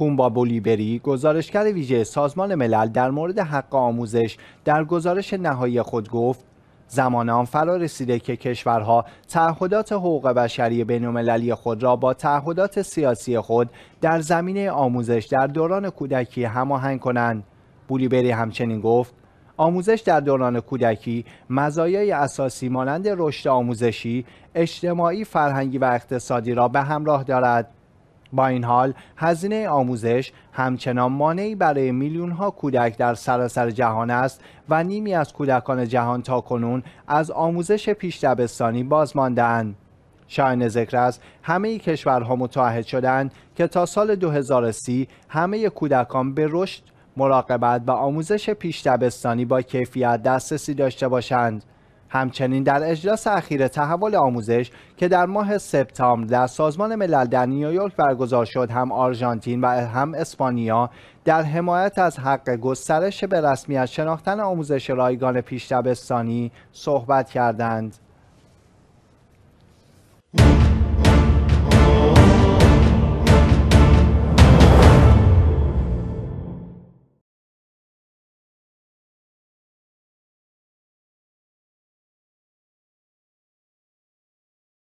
کومبا بولیبری، گزارشگر ویژه سازمان ملل در مورد حق آموزش در گزارش نهایی خود گفت زمان آن فرا رسیده که کشورها تعهدات حقوق بشری بینالمللی خود را با تعهدات سیاسی خود در زمینه آموزش در دوران کودکی هماهنگ کنند بولیبری همچنین گفت آموزش در دوران کودکی مزایای اساسی مانند رشد آموزشی، اجتماعی، فرهنگی و اقتصادی را به همراه دارد. با این حال هزینه آموزش همچنان مانعی برای میلیون ها کودک در سراسر جهان است و نیمی از کودکان جهان تا کنون از آموزش پیش دبستانی باز شاین ذکر است همه کشورها متعهد شدند که تا سال 2030 همه کودکان به رشد مراقبت و آموزش پیش دبستانی با کیفیت دسترسی داشته باشند. همچنین در اجلاس اخیر تحول آموزش که در ماه سپتامبر در سازمان ملل در نیویورک برگزار شد هم آرژانتین و هم اسپانیا در حمایت از حق گسترش به رسمیت شناختن آموزش رایگان پیشتبستانی صحبت کردند.